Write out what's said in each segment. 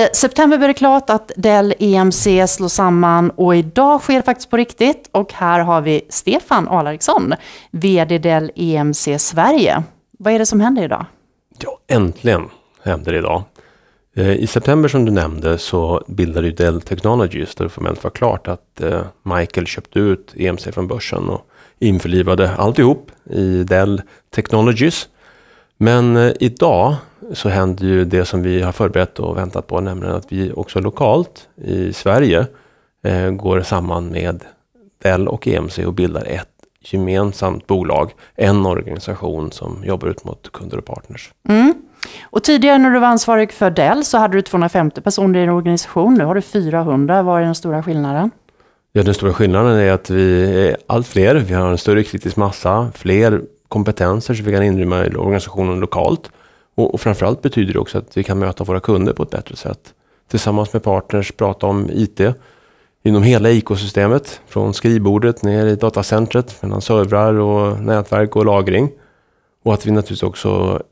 I september blev det klart att Dell EMC slår samman och idag sker det faktiskt på riktigt. Och här har vi Stefan Alariksson, VD Dell EMC Sverige. Vad är det som händer idag? Ja, äntligen händer det idag. Eh, I september som du nämnde så bildade ju Dell Technologies där det formellt var klart att eh, Michael köpte ut EMC från börsen och införlivade alltihop i Dell Technologies. Men eh, idag så händer ju det som vi har förberett och väntat på, nämligen att vi också lokalt i Sverige eh, går samman med Dell och EMC och bildar ett gemensamt bolag, en organisation som jobbar ut mot kunder och partners. Mm. Och tidigare när du var ansvarig för Dell så hade du 250 personer i din organisation, nu har du 400. Vad är den stora skillnaden? Ja, den stora skillnaden är att vi är allt fler, vi har en större kritisk massa, fler kompetenser som vi kan inrymma i organisationen lokalt. Och, och framförallt betyder det också att vi kan möta våra kunder på ett bättre sätt. Tillsammans med partners prata om IT inom hela ekosystemet, från skrivbordet ner i datacentret, mellan servrar och nätverk och lagring. Och att vi naturligtvis också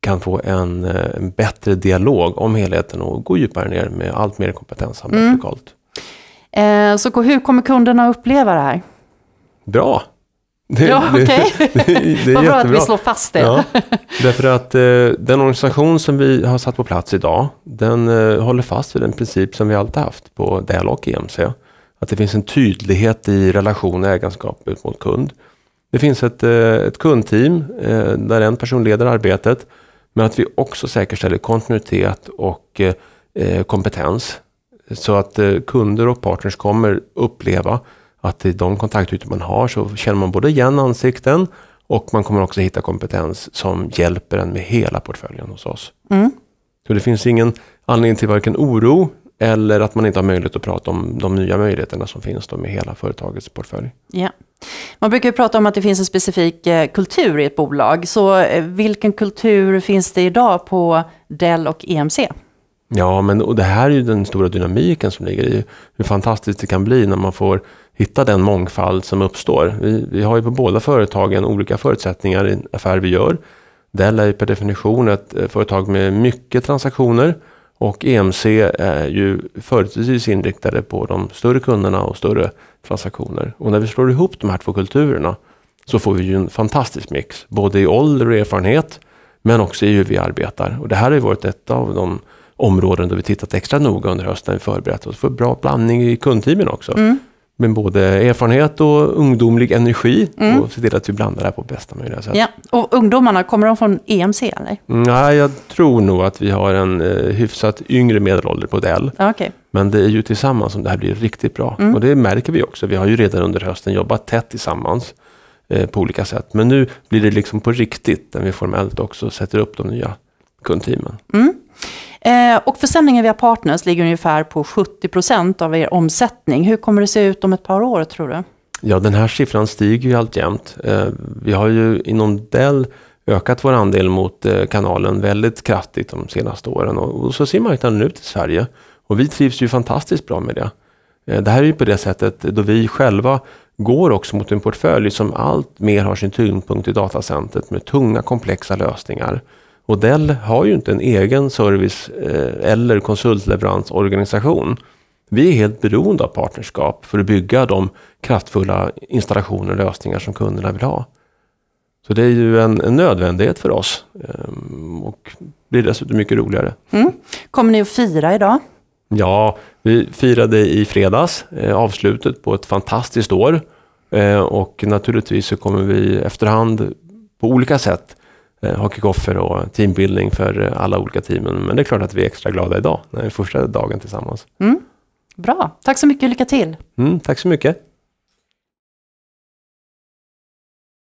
kan få en, eh, en bättre dialog om helheten och gå djupare ner med allt mer kompetens mm. lokalt. Eh, så hur kommer kunderna uppleva det här? Bra! Det, ja, okej. Okay. Det, det, det Vad bra att vi slår fast det. Ja, därför att eh, den organisation som vi har satt på plats idag, den eh, håller fast vid den princip som vi alltid haft på DEL och EMC. Att det finns en tydlighet i relation och ägarskap ut mot kund. Det finns ett, eh, ett kundteam eh, där en person leder arbetet, men att vi också säkerställer kontinuitet och eh, eh, kompetens. Så att kunder och partners kommer uppleva att i de kontaktytor man har så känner man både igen ansikten och man kommer också hitta kompetens som hjälper en med hela portföljen hos oss. Mm. Så det finns ingen anledning till varken oro eller att man inte har möjlighet att prata om de nya möjligheterna som finns då med hela företagets portfölj. Ja. Man brukar prata om att det finns en specifik eh, kultur i ett bolag. Så eh, vilken kultur finns det idag på Dell och EMC? Ja, men och det här är ju den stora dynamiken som ligger i hur fantastiskt det kan bli när man får hitta den mångfald som uppstår. Vi, vi har ju på båda företagen olika förutsättningar i en affär vi gör. Dell är ju per definition ett eh, företag med mycket transaktioner och EMC är ju förutsättningsvis inriktade på de större kunderna och större transaktioner. Och när vi slår ihop de här två kulturerna så får vi ju en fantastisk mix, både i ålder och erfarenhet, men också i hur vi arbetar. Och det här har ju varit ett av de områden där vi tittat extra noga under hösten, förberett oss för bra blandning i kundteamen också. Mm. Men både erfarenhet och ungdomlig energi mm. och se till att vi blandar det här på bästa möjliga sätt. Ja. Och ungdomarna, kommer de från EMC eller? Mm, nej, jag tror nog att vi har en eh, hyfsat yngre medelålder modell. Okay. Men det är ju tillsammans som det här blir riktigt bra. Mm. Och det märker vi också. Vi har ju redan under hösten jobbat tätt tillsammans eh, på olika sätt. Men nu blir det liksom på riktigt när vi formellt också sätter upp de nya kundteamen. Mm. Eh, och försäljningen via partners ligger ungefär på 70 av er omsättning. Hur kommer det se ut om ett par år tror du? Ja, den här siffran stiger ju alltjämt. Eh, vi har ju inom Dell ökat vår andel mot eh, kanalen väldigt kraftigt de senaste åren och, så ser marknaden ut i Sverige. Och vi trivs ju fantastiskt bra med det. Det här är ju på det sättet då vi själva går också mot en portfölj som allt mer har sin tyngdpunkt i datacentret med tunga komplexa lösningar och Dell har ju inte en egen service eh, eller konsultleveransorganisation. Vi är helt beroende av partnerskap för att bygga de kraftfulla installationer och lösningar som kunderna vill ha. Så det är ju en, en nödvändighet för oss ehm, och blir dessutom mycket roligare. Mm. Kommer ni att fira idag? Ja, vi firade i fredags eh, avslutet på ett fantastiskt år eh, och naturligtvis så kommer vi efterhand på olika sätt ha eh, kickoffer och teambuilding för eh, alla olika teamen. Men det är klart att vi är extra glada idag, när det är första dagen tillsammans. Mm. Bra, tack så mycket och lycka till. Mm, tack så mycket.